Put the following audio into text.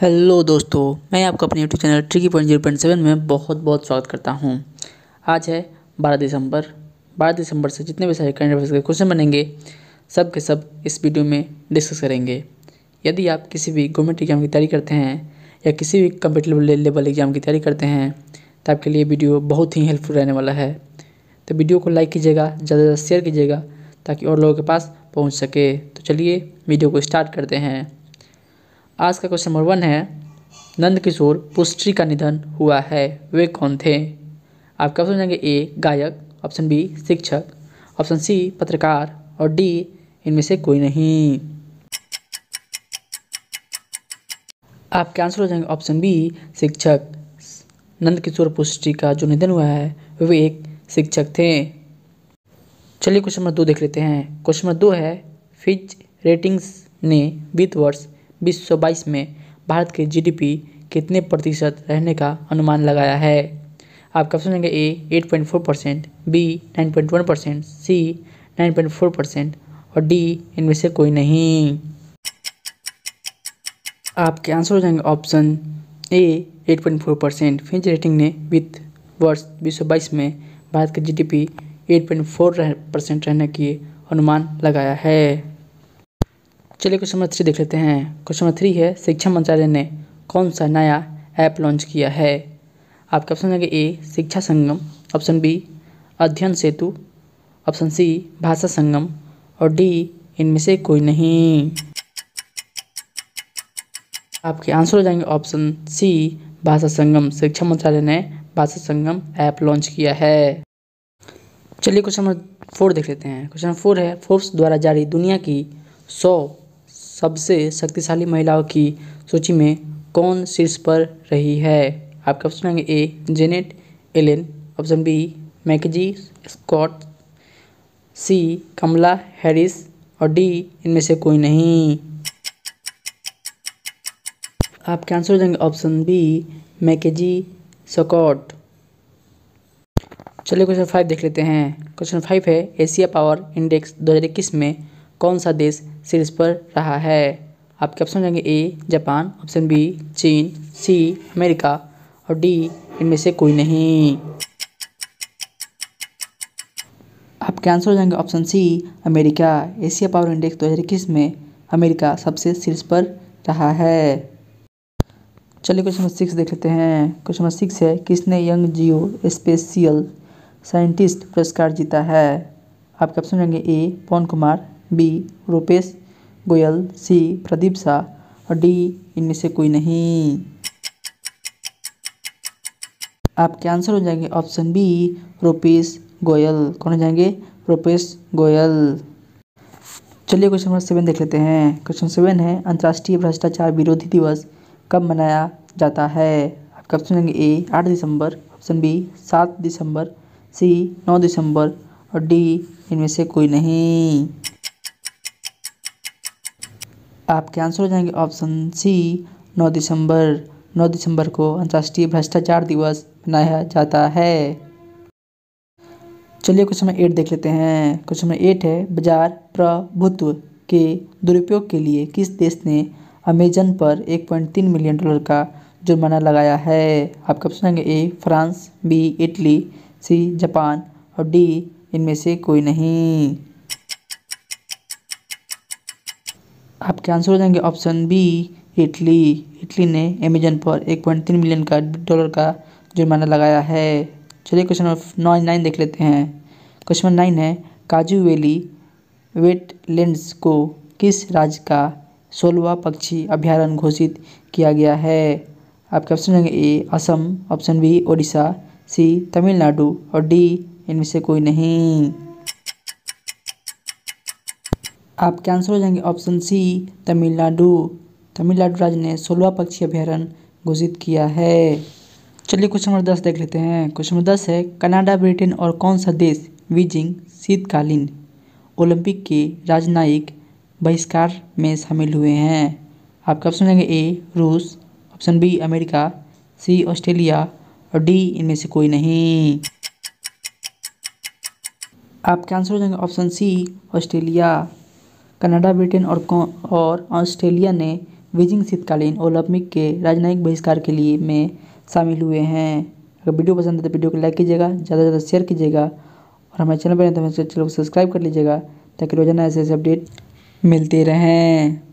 hello दोस्तों मैं आपका अपने YouTube channel Tricky Point zero point seven में बहुत बहुत स्वागत करता हूं आज है बारह दिसंबर बारह दिसंबर से जितने भी सारे करंट अफेयर्स के क्वेश्चन बनेंगे सब के सब इस वीडियो में डिस्कस करेंगे यदि आप किसी भी गवर्नमेंट एग्जाम की तैयारी करते हैं या किसी भी कंपिटेटिव लेवल एग्जाम की तैयारी करते हैं तो आपके लिए वीडियो बहुत ही हेल्पफुल रहने वाला है तो वीडियो को लाइक कीजिएगा ज़्यादा से ज़्यादा शेयर कीजिएगा ताकि और लोगों के पास पहुँच सके तो चलिए वीडियो को स्टार्ट करते हैं आज का क्वेश्चन नंबर वन है नंदकिशोर पुष्टि का निधन हुआ है वे कौन थे आप क्या जाएंगे ए गायक ऑप्शन बी शिक्षक ऑप्शन सी पत्रकार और डी इनमें से कोई नहीं आपके आंसर हो जाएंगे ऑप्शन बी शिक्षक नंदकिशोर पुष्टि का जो निधन हुआ है वे एक शिक्षक थे चलिए क्वेश्चन नंबर दो देख लेते हैं क्वेश्चन नंबर दो है फिज रेटिंग्स ने वित्त वर्ष बीस सौ बाईस में भारत के जीडीपी कितने प्रतिशत रहने का अनुमान लगाया है आपके ऑप्शन होंगे A eight point four percent B nine point one percent C nine point four percent और डी इनमें से कोई नहीं आपके आंसर हो जाएंगे option A eight point four percent Fitch rating ने वित्त वर्ष बीस सौ बाईस में भारत के जीडीपी 8.4 परसेंट रहने की अनुमान लगाया है चलिए क्वेश्चन नंबर थ्री देख लेते हैं क्वेश्चन नंबर थ्री है शिक्षा मंत्रालय ने कौन सा नया ऐप लॉन्च किया है आपके ऑप्शन है ए शिक्षा संगम ऑप्शन बी अध्ययन सेतु ऑप्शन सी भाषा संगम और डी इनमें से कोई नहीं आपके आंसर हो जाएंगे ऑप्शन सी भाषा संगम शिक्षा मंत्रालय ने भाषा संगम ऐप लॉन्च किया है चलिए क्वेश्चन नंबर फोर देख लेते हैं क्वेश्चन नंबर फोर है फोर्ब्स द्वारा जारी दुनिया की सौ सबसे शक्तिशाली महिलाओं की सूची में कौन शीर्ष पर रही है आपके ऑप्शन होंगे A Janet Yellen option B MacKenzie Scott C Kamala Harris और डी इनमें से कोई नहीं आपके आंसर हो जाएंगे ऑप्शन बी मैकेजी स्कॉट चलिए क्वेश्चन फाइव देख लेते हैं क्वेश्चन फाइव है एशिया पावर इंडेक्स 2021 में कौन सा देश सीरीज पर रहा है आपके ऑप्शन जाएंगे ए जापान ऑप्शन बी चीन सी अमेरिका और डी इनमें से कोई नहीं आपके आंसर हो जाएंगे option C America Asia Power Index दो में अमेरिका सबसे शीर्ष पर रहा है चलिए क्वेश्चन नंबर सिक्स देख लेते हैं क्वेश्चन नंबर सिक्स है किसने यंग जियो स्पेशियल साइंटिस्ट पुरस्कार जीता है आपके ऑप्शन जाएंगे A Pawan Kumar B Rupesh Goyal C Pradeep Shah और डी इनमें से कोई नहीं आपके आंसर हो जाएंगे ऑप्शन बी रूपेश गोयल कौन हो जाएंगे रूपेश गोयल चलिए क्वेश्चन नंबर सेवन देख लेते हैं क्वेश्चन सेवन है अंतर्राष्ट्रीय भ्रष्टाचार विरोधी दिवस कब मनाया जाता है आपके ऑप्शन होंगे ए आठ दिसंबर ऑप्शन बी सात दिसंबर सी नौ दिसंबर और डी इनमें से कोई नहीं आपके आंसर हो जाएंगे ऑप्शन सी नौ दिसंबर नौ दिसंबर को अंतर्राष्ट्रीय भ्रष्टाचार दिवस मनाया जाता है चलिए क्वेश्चन नंबर एट देख लेते हैं क्वेश्चन नंबर एट है बाजार प्रभुत्व के दुरुपयोग के लिए किस देश ने अमेजन पर एक पॉइंट तीन मिलियन डॉलर का जुर्माना लगाया है आपके ऑप्शन आएंगे A France B Italy C Japan और डी इनमें से कोई नहीं आपके आंसर हो जाएंगे ऑप्शन बी इटली इटली ने अमेजन पर एक पॉइंट तीन मिलियन का डॉलर का जुर्माना लगाया है चलिए क्वेश्चन नंबर नाइन नाइन देख लेते हैं क्वेश्चन नंबर नाइन है काजू वैली वेटलैंड्स को किस राज्य का सोलवा पक्षी अभ्यारण्य घोषित किया गया है आपके ऑप्शन होंगे A Assam option B Odisha C Tamil Nadu और डी इनमें से कोई नहीं आपके आंसर हो जाएंगे ऑप्शन सी तमिलनाडु तमिलनाडु राज्य ने सोलवा पक्षी अभ्यारण घोषित किया है चलिए क्वेश्चन नंबर दस देख लेते हैं क्वेश्चन नंबर दस है कनाडा ब्रिटेन और कौन सा देश बीजिंग शीतकालीन ओलंपिक के राजनयिक बहिष्कार में शामिल हुए हैं आपके ऑप्शन जाएंगे ए रूस option B America C Australia और डी इनमें से कोई नहीं आपके आंसर हो जाएंगे option C Australia Canada Britain और और ऑस्ट्रेलिया ने बीजिंग शीतकालीन ओलंपिक के राजनयिक बहिष्कार के लिए में शामिल हुए हैं अगर वीडियो पसंद है तो वीडियो को लाइक कीजिएगा ज़्यादा से ज़्यादा शेयर कीजिएगा और हमारे चैनल पर तो हमारे चैनल को सब्सक्राइब कर लीजिएगा ताकि रोज़ाना ऐसे ऐसे अपडेट मिलते रहें